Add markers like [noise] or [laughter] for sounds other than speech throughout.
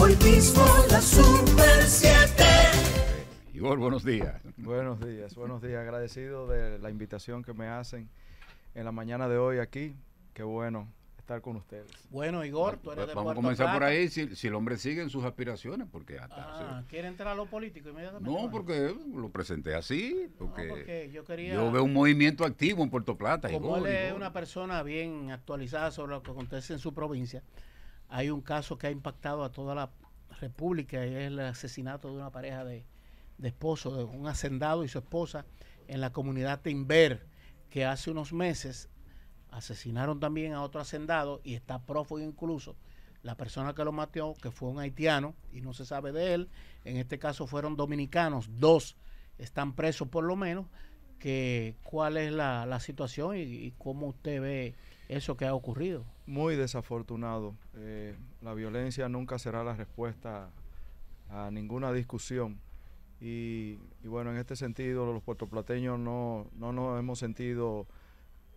Hoy mismo la Super 7. Igor, buenos días. Buenos días, buenos días. Agradecido de la invitación que me hacen en la mañana de hoy aquí. Qué bueno estar con ustedes. Bueno, Igor, tú eres de Vamos a comenzar por ahí, si, el hombre sigue en sus aspiraciones, porque Ah, ¿Quiere entrar a lo político inmediatamente? No, porque lo presenté así, porque, yo, veo un movimiento activo en Puerto Plata. Como es una persona bien actualizada sobre lo que acontece en su provincia, hay un caso que ha impactado a toda la República y es el asesinato de una pareja de, esposo, de un hacendado y su esposa en la comunidad Timber, que hace unos meses asesinaron también a otro hacendado y está prófugo incluso. La persona que lo mató, que fue un haitiano y no se sabe de él, en este caso fueron dominicanos, dos están presos por lo menos, que cuál es la, situación y, cómo usted ve eso que ha ocurrido. Muy desafortunado. Eh, la violencia nunca será la respuesta a ninguna discusión. Y, bueno, en este sentido los puertoplateños no, nos hemos sentido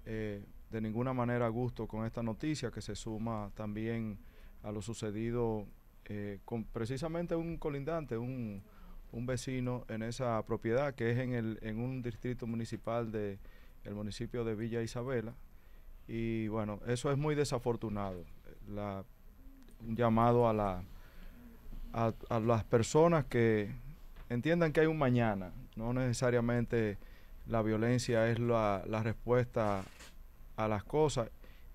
eh, de ninguna manera a gusto con esta noticia que se suma también a lo sucedido eh, con precisamente un colindante, un, un vecino en esa propiedad que es en, el, en un distrito municipal del el municipio de Villa Isabela. Y bueno, eso es muy desafortunado. un llamado a, la, a, las personas que entiendan que hay un mañana, no necesariamente la violencia es la, respuesta a las cosas.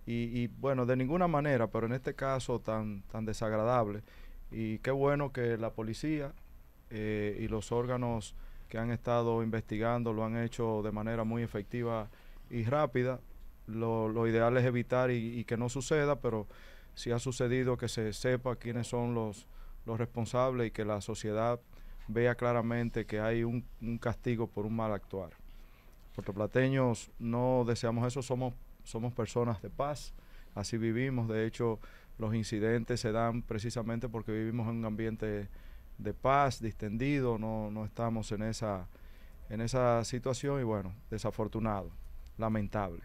Y, y, bueno, de ninguna manera, pero en este caso tan, tan desagradable. Y qué bueno que la policía eh, y los órganos que han estado investigando lo han hecho de manera muy efectiva y rápida. Lo, ideal es evitar y, que no suceda, pero si ha sucedido que se sepa quiénes son los, los responsables y que la sociedad vea claramente que hay un, un castigo por un mal actuar. Puertoplateños no deseamos eso, somos, somos personas de paz, así vivimos, de hecho los incidentes se dan precisamente porque vivimos en un ambiente de paz, distendido, no, estamos en esa, en esa situación y bueno, desafortunado, lamentable.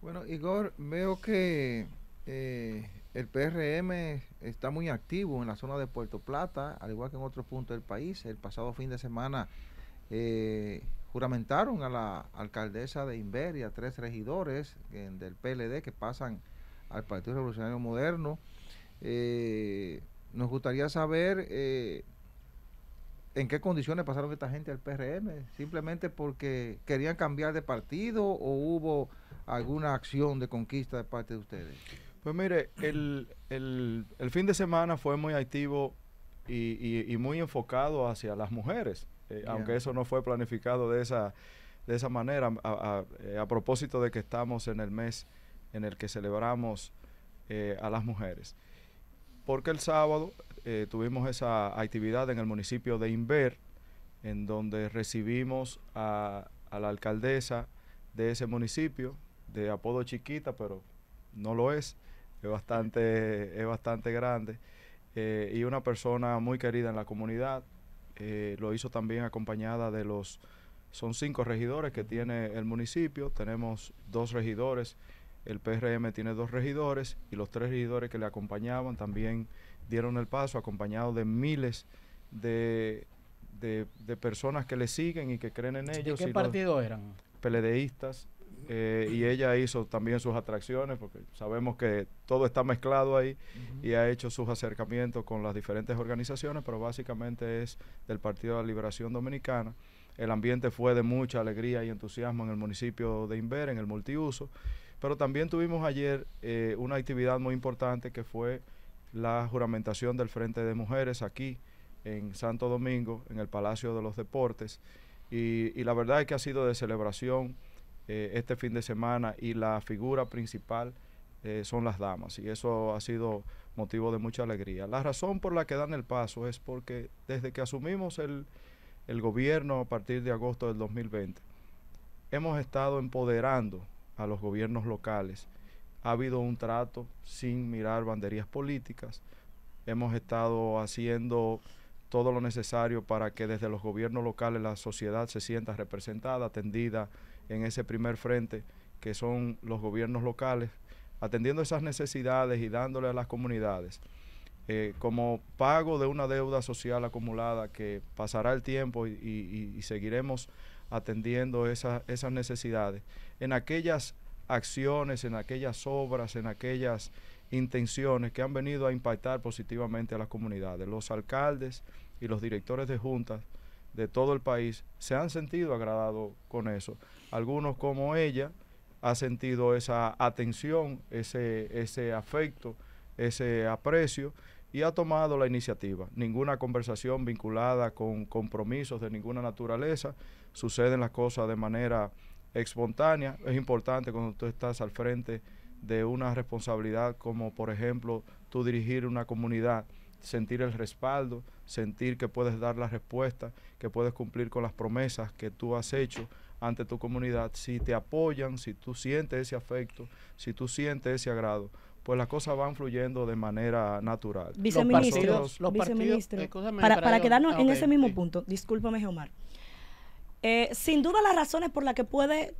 Bueno, Igor, veo que eh, el PRM está muy activo en la zona de Puerto Plata, al igual que en otros puntos del país. El pasado fin de semana eh, juramentaron a la alcaldesa de Inveria tres regidores eh, del PLD que pasan al Partido Revolucionario Moderno. Nos gustaría saber eh, en qué condiciones pasaron esta gente al PRM, simplemente porque querían cambiar de partido o hubo alguna acción de conquista de parte de ustedes. Pues mire, el, fin de semana fue muy activo y, muy enfocado hacia las mujeres, eh, aunque eso no fue planificado de esa, de esa manera, eh, a, propósito de que estamos en el mes en el que celebramos a las mujeres porque el sábado eh, tuvimos esa actividad en el municipio de Inver, en donde recibimos a, la alcaldesa de ese municipio, de apodo chiquita, pero no lo es, es bastante, es bastante grande, eh, y una persona muy querida en la comunidad. Eh, lo hizo también acompañada de los, son cinco regidores que tiene el municipio, tenemos dos regidores el PRM tiene dos regidores y los tres regidores que le acompañaban también dieron el paso, acompañados de miles de, personas que le siguen y que creen en ellos. ¿De qué partido eran? Peledeístas. Eh, y mm. ella hizo también sus atracciones, porque sabemos que todo está mezclado ahí, y ha hecho sus acercamientos con las diferentes organizaciones, pero básicamente es del Partido de la Liberación Dominicana. El ambiente fue de mucha alegría y entusiasmo en el municipio de Inver, en el multiuso, pero también tuvimos ayer eh, una actividad muy importante que fue la juramentación del Frente de Mujeres aquí en Santo Domingo, en el Palacio de los Deportes. Y, la verdad es que ha sido de celebración eh, este fin de semana y la figura principal eh, son las damas. Y eso ha sido motivo de mucha alegría. La razón por la que dan el paso es porque desde que asumimos el, el gobierno a partir de agosto del 2020, hemos estado empoderando a los gobiernos locales. Ha habido un trato sin mirar banderías políticas. Hemos estado haciendo todo lo necesario para que desde los gobiernos locales la sociedad se sienta representada, atendida en ese primer frente que son los gobiernos locales, atendiendo esas necesidades y dándole a las comunidades. Eh, como pago de una deuda social acumulada que pasará el tiempo y seguiremos atendiendo esas necesidades, en aquellas acciones, en aquellas obras, en aquellas intenciones que han venido a impactar positivamente a las comunidades. Los alcaldes y los directores de juntas de todo el país se han sentido agradados con eso. Algunos como ella ha sentido esa atención, ese, ese afecto, ese aprecio y ha tomado la iniciativa. Ninguna conversación vinculada con compromisos de ninguna naturaleza, suceden las cosas de manera espontánea. Es importante cuando tú estás al frente de una responsabilidad como por ejemplo tú dirigir una comunidad, sentir el respaldo, sentir que puedes dar la respuesta, que puedes cumplir con las promesas que tú has hecho ante tu comunidad. Si te apoyan, si tú sientes ese afecto, si tú sientes ese agrado, pues las cosas van fluyendo de manera natural. Viceministro, los eh, para, quedarnos en ah, ese mismo punto, discúlpame, Omar. Eh, sin duda las razones por las que puede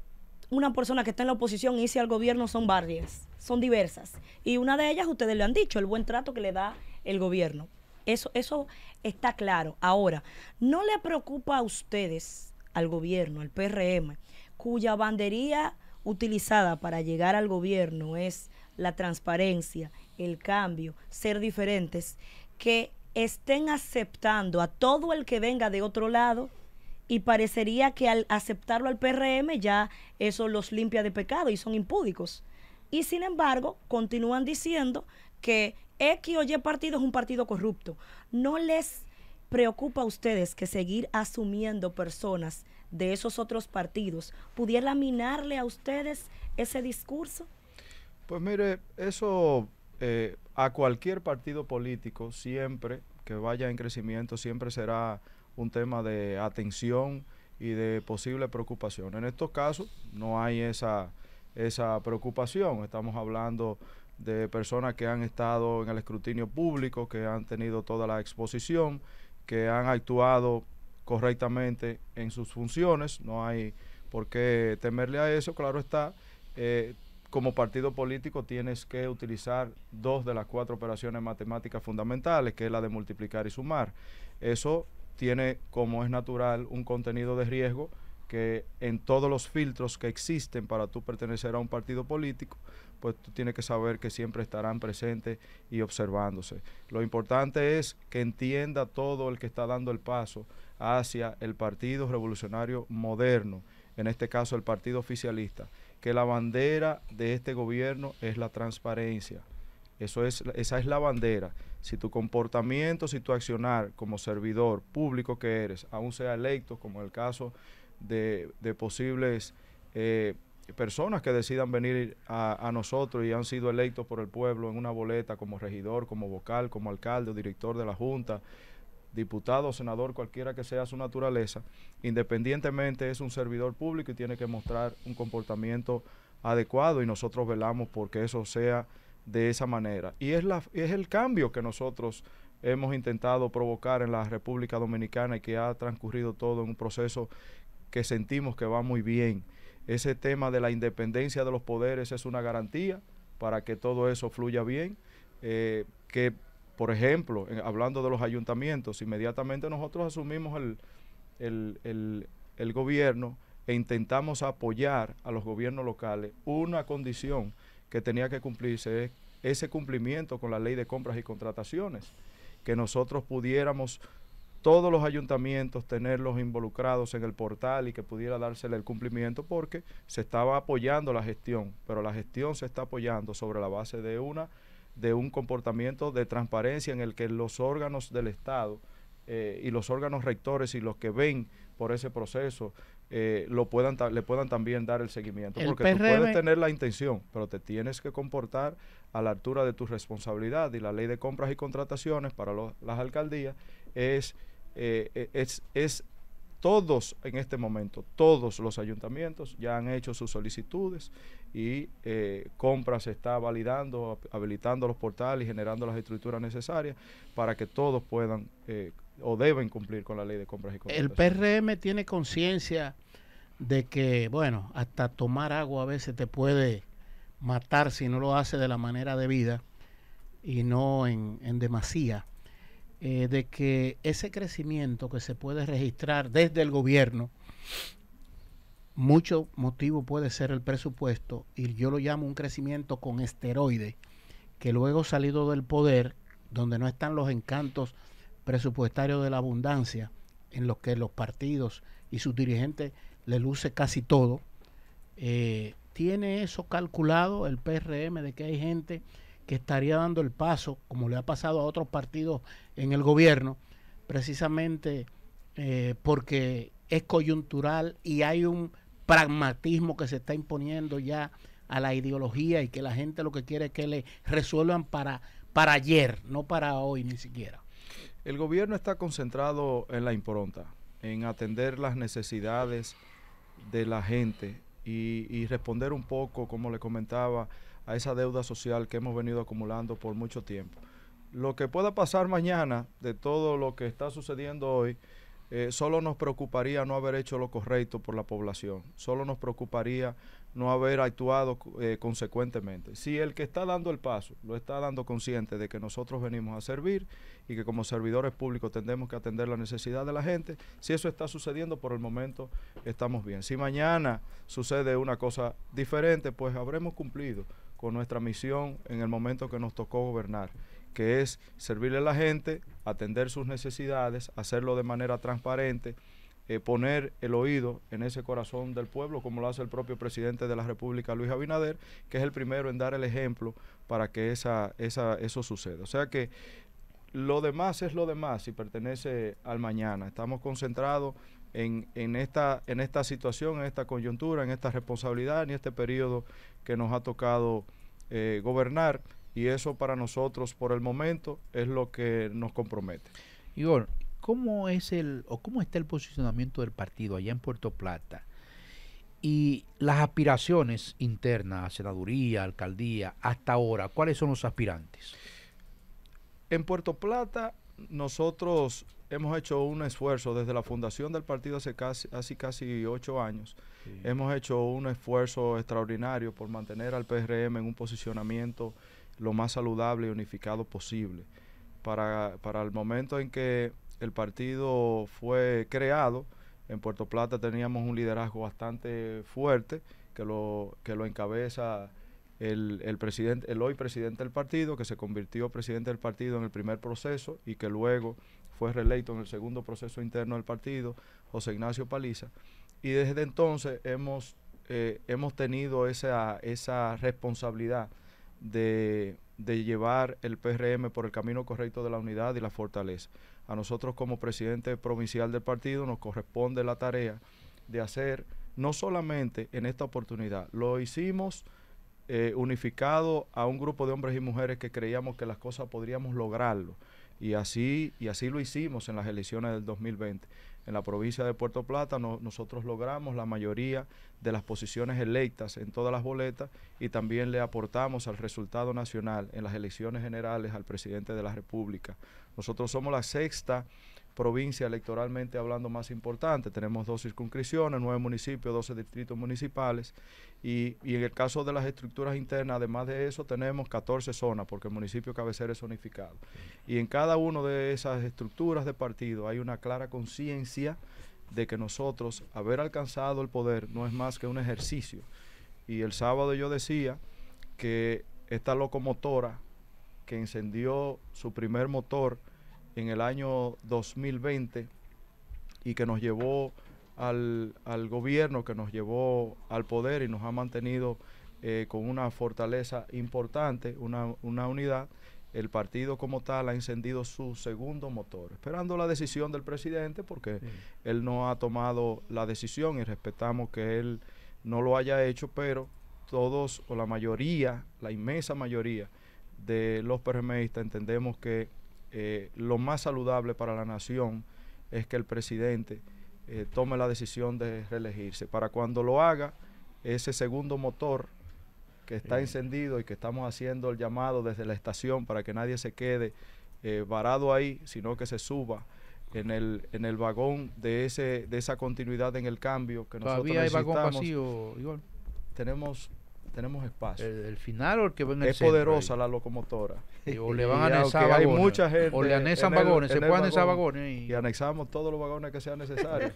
una persona que está en la oposición irse al gobierno son varias, son diversas. Y una de ellas, ustedes lo han dicho, el buen trato que le da el gobierno. Eso, eso está claro. Ahora, ¿no le preocupa a ustedes, al gobierno, al PRM, cuya bandería utilizada para llegar al gobierno es la transparencia, el cambio, ser diferentes, que estén aceptando a todo el que venga de otro lado y parecería que al aceptarlo al PRM ya eso los limpia de pecado y son impúdicos. Y sin embargo, continúan diciendo que X o Y partido es un partido corrupto. No les preocupa a ustedes que seguir asumiendo personas de esos otros partidos pudiera minarle a ustedes ese discurso? Pues mire, eso eh, a cualquier partido político siempre que vaya en crecimiento siempre será un tema de atención y de posible preocupación. En estos casos no hay esa, esa preocupación. Estamos hablando de personas que han estado en el escrutinio público, que han tenido toda la exposición, que han actuado correctamente en sus funciones. No hay por qué temerle a eso, claro está. Eh, como partido político tienes que utilizar dos de las cuatro operaciones matemáticas fundamentales, que es la de multiplicar y sumar. Eso tiene, como es natural, un contenido de riesgo que en todos los filtros que existen para tú pertenecer a un partido político, pues tú tienes que saber que siempre estarán presentes y observándose. Lo importante es que entienda todo el que está dando el paso hacia el Partido Revolucionario Moderno, en este caso el Partido Oficialista, que la bandera de este gobierno es la transparencia, eso es, esa es la bandera. Si tu comportamiento, si tu accionar como servidor público que eres, aún sea electo, como el caso de, posibles eh, personas que decidan venir a, a, nosotros y han sido electos por el pueblo en una boleta como regidor, como vocal, como alcalde o director de la Junta, diputado, senador, cualquiera que sea su naturaleza, independientemente es un servidor público y tiene que mostrar un comportamiento adecuado y nosotros velamos porque eso sea de esa manera. Y es, la, es el cambio que nosotros hemos intentado provocar en la República Dominicana y que ha transcurrido todo en un proceso que sentimos que va muy bien. Ese tema de la independencia de los poderes es una garantía para que todo eso fluya bien. Eh, que, por ejemplo, hablando de los ayuntamientos, inmediatamente nosotros asumimos el gobierno e intentamos apoyar a los gobiernos locales una condición que tenía que cumplirse es ese cumplimiento con la ley de compras y contrataciones, que nosotros pudiéramos todos los ayuntamientos tenerlos involucrados en el portal y que pudiera dársele el cumplimiento porque se estaba apoyando la gestión, pero la gestión se está apoyando sobre la base de una de un comportamiento de transparencia en el que los órganos del Estado eh, y los órganos rectores y los que ven por ese proceso, eh, lo puedan le puedan también dar el seguimiento. porque tú puedes tener la intención, pero te tienes que comportar a la altura de tu responsabilidad y la ley de compras y contrataciones para las alcaldías es, eh, e-, es, es todos en este momento, todos los ayuntamientos ya han hecho sus solicitudes y eh, compras está validando, habilitando los portales y generando las estructuras necesarias para que todos puedan o deben cumplir con la ley de compras y contrataciones. ¿El PRM tiene conciencia de que, bueno, hasta tomar agua a veces te puede matar si no lo hace de la manera debida y no en, en demasía, eh, de que ese crecimiento que se puede registrar desde el gobierno, mucho motivo puede ser el presupuesto, y yo lo llamo un crecimiento con esteroide, que luego salido del poder, donde no están los encantos presupuestarios de la abundancia, en los que los partidos y sus dirigentes le luce casi todo. Eh, ¿Tiene eso calculado el PRM de que hay gente que estaría dando el paso, como le ha pasado a otros partidos en el gobierno, precisamente eh, porque es coyuntural y hay un pragmatismo que se está imponiendo ya a la ideología y que la gente lo que quiere es que le resuelvan para, para ayer, no para hoy ni siquiera? El gobierno está concentrado en la impronta, en atender las necesidades de la gente y, responder un poco, como le comentaba, a esa deuda social que hemos venido acumulando por mucho tiempo. Lo que pueda pasar mañana de todo lo que está sucediendo hoy, eh, solo nos preocuparía no haber hecho lo correcto por la población, solo nos preocuparía no haber actuado eh, consecuentemente. Si el que está dando el paso lo está dando consciente de que nosotros venimos a servir y que como servidores públicos tenemos que atender la necesidad de la gente, si eso está sucediendo por el momento estamos bien. Si mañana sucede una cosa diferente, pues habremos cumplido con nuestra misión en el momento que nos tocó gobernar que es servirle a la gente, atender sus necesidades, hacerlo de manera transparente, eh, poner el oído en ese corazón del pueblo, como lo hace el propio presidente de la República, Luis Abinader, que es el primero en dar el ejemplo para que esa, esa, eso suceda. O sea que lo demás es lo demás y pertenece al mañana. Estamos concentrados en, en, esta, en esta situación, en esta coyuntura, en esta responsabilidad, en este periodo que nos ha tocado eh, gobernar. Y eso para nosotros por el momento es lo que nos compromete. Igor, ¿Cómo es el o cómo está el posicionamiento del partido allá en Puerto Plata? Y las aspiraciones internas, senaduría, alcaldía, hasta ahora, ¿cuáles son los aspirantes? En Puerto Plata nosotros hemos hecho un esfuerzo desde la fundación del partido hace casi, casi ocho años. Hemos hecho un esfuerzo extraordinario por mantener al PRM en un posicionamiento lo más saludable y unificado posible. Para, para el momento en que el partido fue creado. En Puerto Plata teníamos un liderazgo bastante fuerte que lo, que lo encabeza el, presidente, el hoy presidente del partido, que se convirtió presidente del partido en el primer proceso y que luego fue reelecto en el segundo proceso interno del partido, José Ignacio Paliza. Y desde entonces hemos, eh, hemos tenido esa, esa responsabilidad de, de llevar el PRM por el camino correcto de la unidad y la fortaleza. A nosotros como presidente provincial del partido nos corresponde la tarea de hacer, no solamente en esta oportunidad, lo hicimos eh, unificado a un grupo de hombres y mujeres que creíamos que las cosas podríamos lograrlo. Y así, y así lo hicimos en las elecciones del 2020 en la provincia de Puerto Plata nosotros logramos la mayoría de las posiciones electas en todas las boletas y también le aportamos al resultado nacional en las elecciones generales al presidente de la República. Nosotros somos la sexta provincia electoralmente hablando más importante. Tenemos dos circunscripciones, nueve municipios, doce distritos municipales y, en el caso de las estructuras internas, además de eso, tenemos 14 zonas porque el municipio cabecera es zonificado. Y en cada una de esas estructuras de partido hay una clara conciencia de que nosotros, haber alcanzado el poder, no es más que un ejercicio. Y el sábado yo decía que esta locomotora que encendió su primer motor, en el año 2020 y que nos llevó al, al gobierno, que nos llevó al poder y nos ha mantenido eh, con una fortaleza importante, una, unidad. El partido como tal ha encendido su segundo motor, esperando la decisión del presidente porque él no ha tomado la decisión y respetamos que él no lo haya hecho, pero todos o la mayoría, la inmensa mayoría de los PRMistas entendemos que eh, lo más saludable para la nación es que el presidente eh, tome la decisión de reelegirse. Para cuando lo haga, ese segundo motor que está encendido y que estamos haciendo el llamado desde la estación para que nadie se quede eh, varado ahí, sino que se suba en el, en el vagón de ese de esa continuidad en el cambio que nosotros necesitamos. vacío, Tenemos tenemos espacio. El, final que Es poderosa la locomotora. [laughs] Y o le van a anexar vagones. o le anexan vagones, se vagones. Y... anexamos todos los vagones que sean necesarios.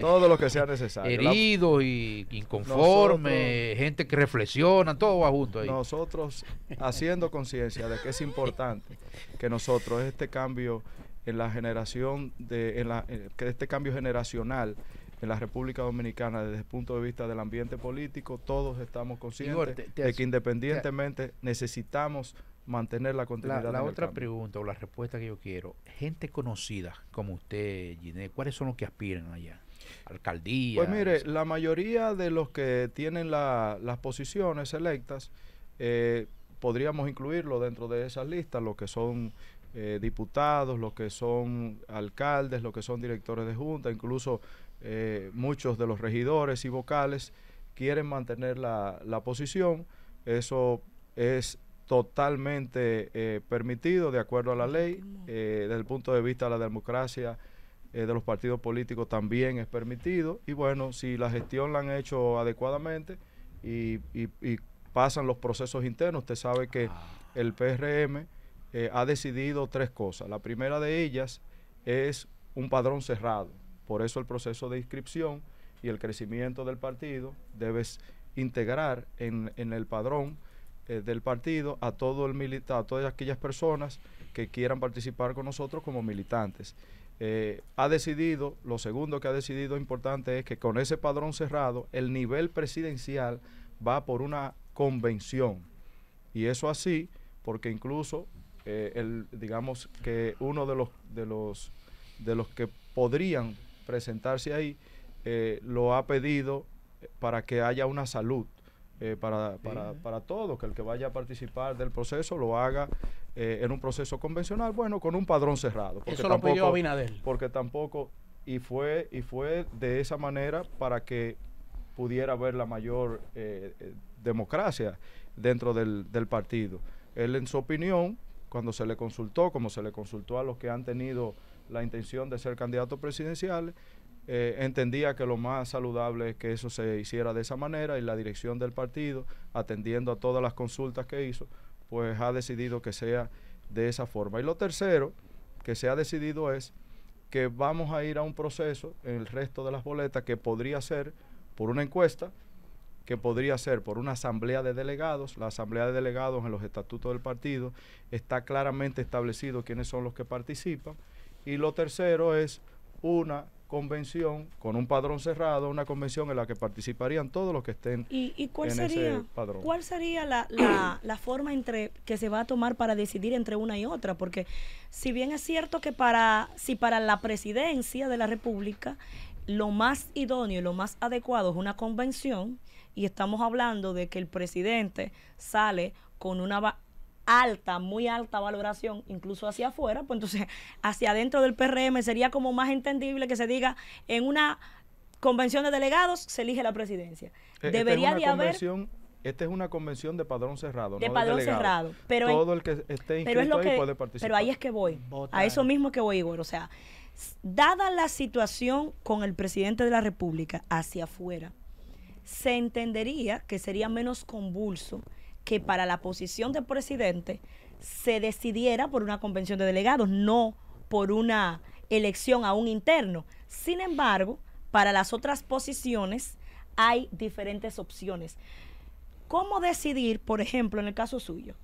[laughs] todo lo que sea necesario. Heridos y inconformes, gente que reflexiona, todo va junto ahí. Nosotros haciendo conciencia de que es importante que nosotros este cambio en la generación de en la, eh, que este cambio generacional en la República Dominicana desde el punto de vista del ambiente político, todos estamos conscientes de que independientemente necesitamos mantener la continuidad. La, la otra pregunta o la respuesta que yo quiero, gente conocida como usted, Giné, ¿cuáles son los que aspiran allá? Alcaldía. Pues mire, la mayoría de los que tienen las posiciones electas, eh, podríamos incluirlo dentro de esas listas, los que son eh, diputados, los que son alcaldes, los que son directores de junta, incluso eh, muchos de los regidores y vocales quieren mantener la, posición. Eso es totalmente eh, permitido de acuerdo a la ley. Eh, desde el punto de vista de la democracia de los partidos políticos también es permitido. Y bueno, si la gestión la han hecho adecuadamente y, y, pasan los procesos internos, usted sabe que ah. el PRM ha decidido tres cosas. La primera de ellas es un padrón cerrado. Por eso el proceso de inscripción y el crecimiento del partido debes integrar en, el padrón eh, del partido a todo el a todas aquellas personas que quieran participar con nosotros como militantes. Eh, ha decidido, lo segundo que ha decidido importante es que con ese padrón cerrado, el nivel presidencial va por una convención. Y eso así, porque incluso eh, el, digamos que uno de los, de los, de los que podrían presentarse ahí, eh, lo ha pedido eh, para que haya una salud eh, para, todos, que el que vaya a participar del proceso lo haga en un proceso convencional, bueno, con un padrón cerrado. Porque Eso lo pidió Porque tampoco, y fue, y fue de esa manera para que pudiera haber la mayor democracia dentro del, del, partido. Él, en su opinión, cuando se le consultó, como se le consultó a los que han tenido la intención de ser candidato presidencial eh, entendía que lo más saludable es que eso se hiciera de esa manera y la dirección del partido, atendiendo a todas las consultas que hizo, pues ha decidido que sea de esa forma. Y lo tercero que se ha decidido es que vamos a ir a un proceso en el resto de las boletas que podría ser por una encuesta, que podría ser por una asamblea de delegados. La asamblea de delegados en los estatutos del partido está claramente establecido quiénes son los que participan y lo tercero es una convención con un padrón cerrado, una convención en la que participarían todos los que estén ¿Y, cuál en sería, ese padrón. ¿Cuál sería la, [clears throat] la, forma entre que se va a tomar para decidir entre una y otra? Porque si bien es cierto que para si para la presidencia de la República lo más idóneo y lo más adecuado es una convención y estamos hablando de que el presidente sale con una alta, muy alta valoración, incluso hacia afuera, pues entonces hacia adentro del PRM sería como más entendible que se diga en una convención de delegados se elige la presidencia. Eh, Debería de haber esta es una convención de padrón cerrado. ¿no? De padrón cerrado. Pero Todo el que esté inscrito ahí puede participar. Pero ahí es que voy. A eso mismo que voy, Igor. O sea, dada la situación con el presidente de la República hacia afuera, se entendería que sería menos convulso que para la posición de presidente se decidiera por una convención de delegados, no por una elección a un interno. Sin embargo, para las otras posiciones hay diferentes opciones. ¿Cómo decidir, por ejemplo, en el caso suyo?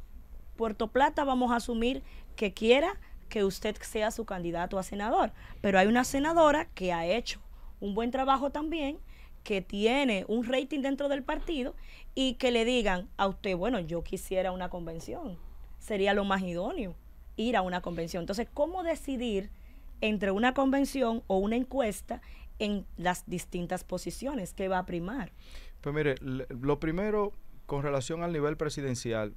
Puerto Plata vamos a asumir que quiera que usted sea su candidato a senador, pero hay una senadora que ha hecho un buen trabajo también que tiene un rating dentro del partido y que le digan a usted, bueno, yo quisiera una convención, sería lo más idóneo ir a una convención. Entonces, ¿cómo decidir entre una convención o una encuesta en las distintas posiciones que va a primar? Pues mire, lo primero con relación al nivel presidencial,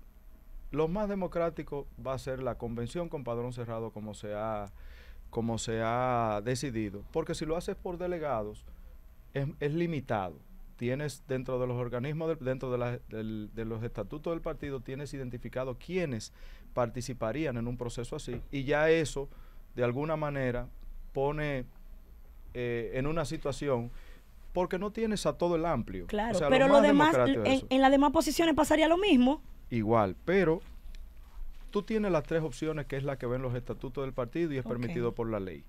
lo más democrático va a ser la convención con padrón cerrado como se ha, como se ha decidido, porque si lo haces por delegados, es, limitado. Tienes dentro de los organismos, dentro de, los estatutos del partido, tienes identificado quiénes participarían en un proceso así. Y ya eso, de alguna manera, pone eh, en una situación porque no tienes a todo el amplio. Claro, pero lo, demás, en, las demás posiciones pasaría lo mismo. Igual, pero tú tienes las tres opciones que es la que ven los estatutos del partido y es permitido por la ley.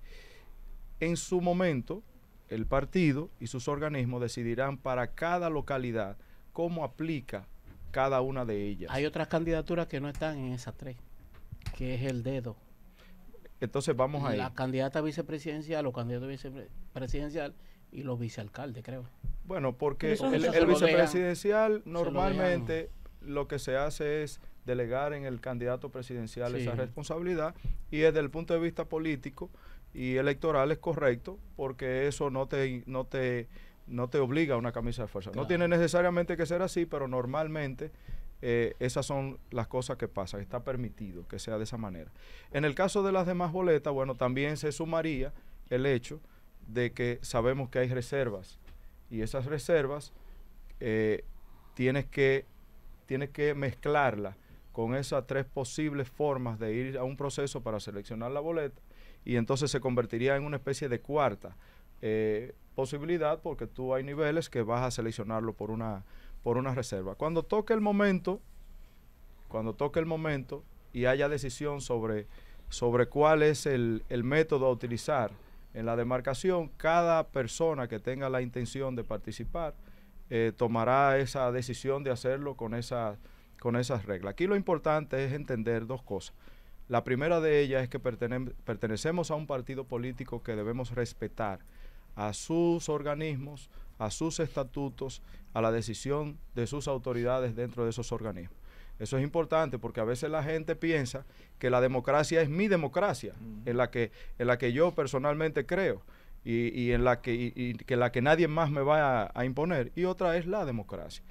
En su momento, el partido y sus organismos decidirán para cada localidad cómo aplica cada una de ellas. Hay otras candidaturas que no están en esas tres, que es el dedo. Entonces vamos a La candidata vicepresidencial o candidato vicepresidencial y los vicealcaldes, creo. Bueno, porque el, vicepresidencial normalmente lo, que se hace es delegar en el candidato presidencial esa responsabilidad y desde el punto de vista político, y electoral es correcto porque eso no te, no te, no te obliga a una camisa de fuerza. No tiene necesariamente que ser así, pero normalmente eh, esas son las cosas que pasan. Está permitido que sea de esa manera. En el caso de las demás boletas, bueno, también se sumaría el hecho de que sabemos que hay reservas y esas reservas eh, tienes que, tienes que mezclarlas con esas tres posibles formas de ir a un proceso para seleccionar la boleta y entonces se convertiría en una especie de cuarta eh, posibilidad porque tú hay niveles que vas a seleccionarlo por una, por una reserva. Cuando toque el momento, cuando toque el momento y haya decisión sobre, sobre cuál es el, método a utilizar en la demarcación, cada persona que tenga la intención de participar eh, tomará esa decisión de hacerlo con, esa, con esas reglas. Aquí lo importante es entender dos cosas. La primera de ellas es que pertenecemos a un partido político que debemos respetar a sus organismos, a sus estatutos, a la decisión de sus autoridades dentro de esos organismos. Eso es importante porque a veces la gente piensa que la democracia es mi democracia, en, la que, en la que yo personalmente creo y, en la que, que, la que nadie más me va a imponer. Y otra es la democracia.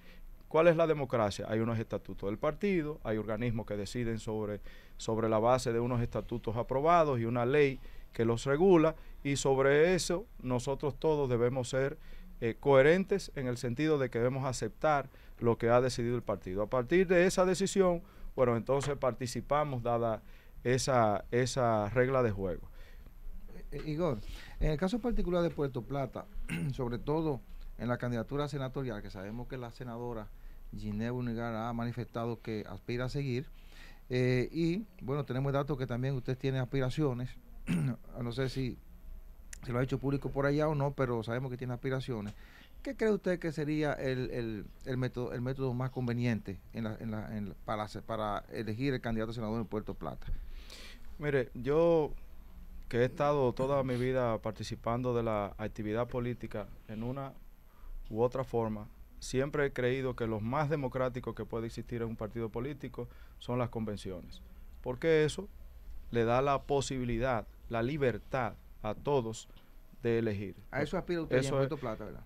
¿Cuál es la democracia? Hay unos estatutos del partido, hay organismos que deciden sobre, sobre la base de unos estatutos aprobados y una ley que los regula y sobre eso nosotros todos debemos ser eh, coherentes en el sentido de que debemos aceptar lo que ha decidido el partido. A partir de esa decisión, bueno, entonces participamos dada esa, esa regla de juego. Eh, Igor, en el caso particular de Puerto Plata, [clears throat] sobre todo en la candidatura senatorial, que sabemos que la senadora Ginebra Unigar ha manifestado que aspira a seguir. Eh, y bueno, tenemos datos que también usted tiene aspiraciones. [clears throat] no sé si se lo ha hecho público por allá o no, pero sabemos que tiene aspiraciones. ¿Qué cree usted que sería el, método, el método más conveniente en la, en la, para, para elegir el candidato a senador en Puerto Plata? Mire, yo que he estado toda mi vida participando de la actividad política en una u otra forma, siempre he creído que los más democrático que puede existir en un partido político son las convenciones, porque eso le da la posibilidad, la libertad a todos de elegir. A eso aspira usted eso Plata, ¿verdad?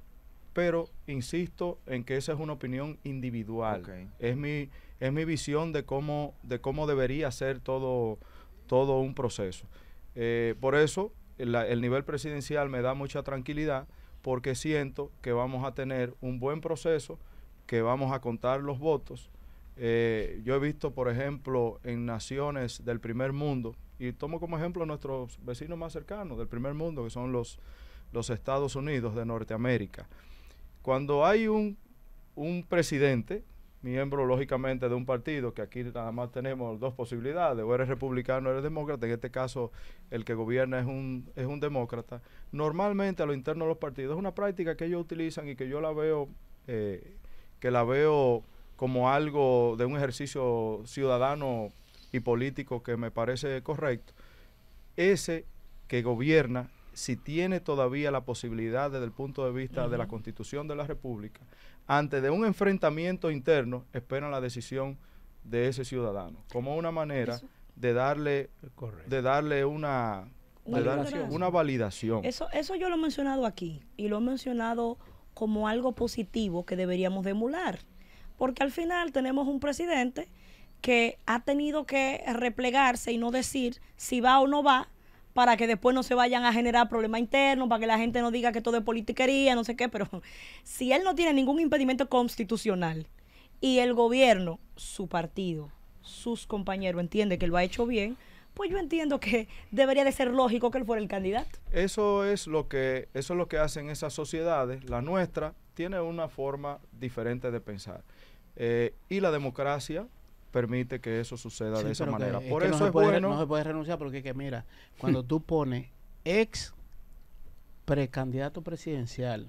Pero insisto en que esa es una opinión individual. Es mi es mi visión de cómo de cómo debería ser todo todo un proceso. Eh, por eso el nivel presidencial me da mucha tranquilidad porque siento que vamos a tener un buen proceso, que vamos a contar los votos. Eh, yo he visto, por ejemplo, en naciones del primer mundo, y tomo como ejemplo nuestros vecinos más cercanos del primer mundo, que son los, Estados Unidos de Norteamérica. Cuando hay un presidente miembro, lógicamente, de un partido, que aquí nada más tenemos dos posibilidades, o eres republicano o eres demócrata, en este caso el que gobierna es un, es un demócrata, normalmente a lo interno de los partidos es una práctica que ellos utilizan y que yo la veo, eh, que la veo como algo de un ejercicio ciudadano y político que me parece correcto. Ese que gobierna si tiene todavía la posibilidad desde el punto de vista de la constitución de la República, antes de un enfrentamiento interno, esperan la decisión de ese ciudadano, como una manera de darle, de darle una, validación. una validación. Eso, eso yo lo he mencionado aquí y lo he mencionado como algo positivo que deberíamos de emular, porque al final tenemos un presidente que ha tenido que replegarse y no decir si va o no va para que después no se vayan a generar problemas internos, para que la gente no diga que todo es politiquería, no sé qué, pero [laughs] si él no tiene ningún impedimento constitucional y el gobierno, su partido, sus compañeros entienden que lo ha hecho bien, pues yo entiendo que [laughs] debería de ser lógico que él fuera el candidato. Eso es lo que eso es lo que hacen esas sociedades, la nuestra tiene una forma diferente de pensar. Eh, y la democracia permite que eso suceda de esa manera. Por eso no es bueno. No se puede renunciar porque que mira, cuando [laughs] tú pones ex precandidato presidencial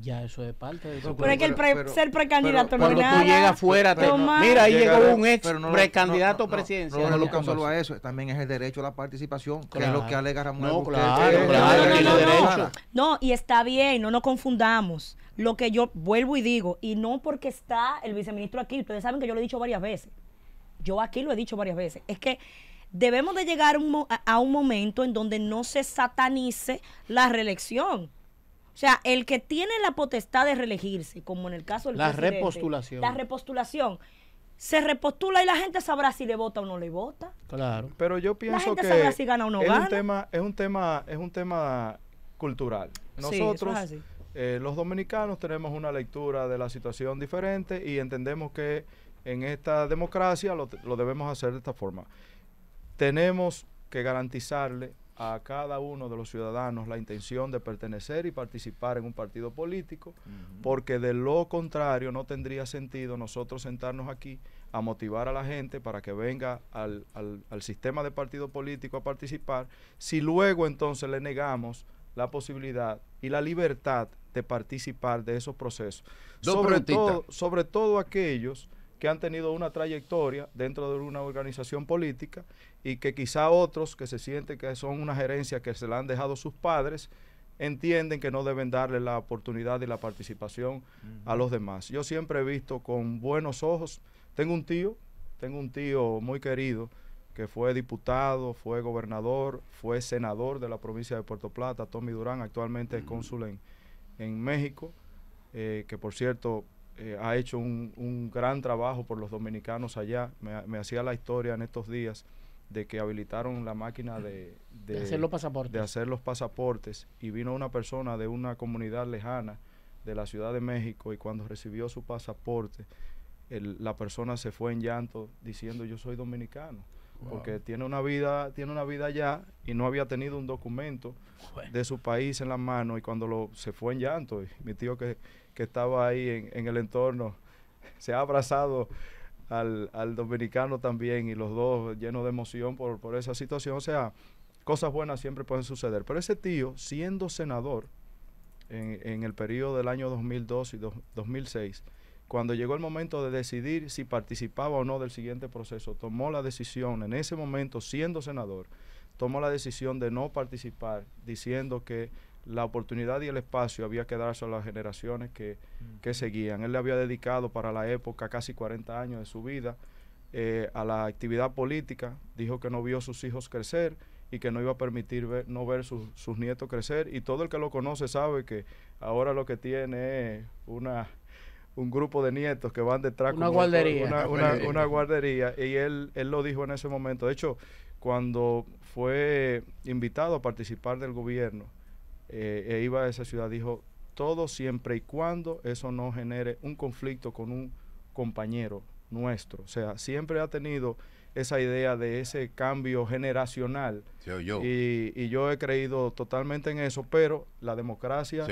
ya eso es parte de Pero, es que el ser precandidato Cuando tú llegas fuera, mira, ahí llegó un precandidato presidencial. No, eso, también es el derecho a la participación, que es lo que alega Ramón. No, claro, no, y está bien, no nos confundamos. Lo que yo vuelvo y digo, y no porque está el viceministro aquí, ustedes saben que yo lo he dicho varias veces. Yo aquí lo he dicho varias veces. Es que debemos de llegar a un momento en donde no se satanice la reelección o sea, el que tiene la potestad de reelegirse, como en el caso del la repostulación. La repostulación. Se repostula y la gente sabrá si le vota o no le vota. Claro. Pero yo pienso la gente que sabrá si gana o no es un tema es un tema es un tema cultural. Nosotros eh, los dominicanos tenemos una lectura de la situación diferente y entendemos que en esta democracia lo debemos hacer de esta forma. Tenemos que garantizarle a cada uno de los ciudadanos la intención de pertenecer y participar en un partido político, porque de lo contrario no tendría sentido nosotros sentarnos aquí a motivar a la gente para que venga al, al, al sistema de partido político a participar, si luego entonces le negamos la posibilidad y la libertad de participar de esos procesos. Sobre todo, sobre todo aquellos que han tenido una trayectoria dentro de una organización política y que quizá otros que se sienten que son una gerencia que se la han dejado sus padres, entienden que no deben darle la oportunidad y la participación a los demás. Yo siempre he visto con buenos ojos, tengo un tío, tengo un tío muy querido que fue diputado, fue gobernador, fue senador de la provincia de Puerto Plata, Tommy Durán, actualmente es cónsul en, México, eh, que por cierto eh, ha hecho un, gran trabajo por los dominicanos allá. Me, hacía la historia en estos días de que habilitaron la máquina de, hacer los pasaportes. hacer los pasaportes y vino una persona de una comunidad lejana de la Ciudad de México y cuando recibió su pasaporte, la persona se fue en llanto diciendo yo soy dominicano. Porque tiene una vida, tiene una vida allá y no había tenido un documento de su país en la mano y cuando lo se fue en llanto, mi tío que que estaba ahí en, el entorno, [laughs] se ha abrazado al, dominicano también y los dos llenos de emoción por, esa situación. O sea, cosas buenas siempre pueden suceder. Pero ese tío, siendo senador en, el periodo del año 2002 y 2006, cuando llegó el momento de decidir si participaba o no del siguiente proceso, tomó la decisión, en ese momento, siendo senador, tomó la decisión de no participar, diciendo que la oportunidad y el espacio había que darse a las generaciones que, seguían. Él le había dedicado para la época casi 40 años de su vida eh, a la actividad política, dijo que no vio sus hijos crecer y que no iba a permitir ver, no ver sus, nietos crecer. Y todo el que lo conoce sabe que ahora lo que tiene es una, un grupo de nietos que van detrás. Una guardería. Una, guardería. Y él, él lo dijo en ese momento. De hecho, cuando fue invitado a participar del gobierno, eh, e iba a esa ciudad, dijo, todo siempre y cuando eso no genere un conflicto con un compañero nuestro. O sea, siempre ha tenido esa idea de ese cambio generacional. Se Y, yo he creído totalmente en eso, pero la democracia...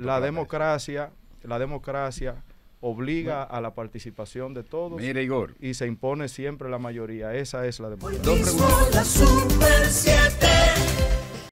La democracia, la democracia obliga a la participación de todos. Igor. Y se impone siempre la mayoría. Esa es la democracia. super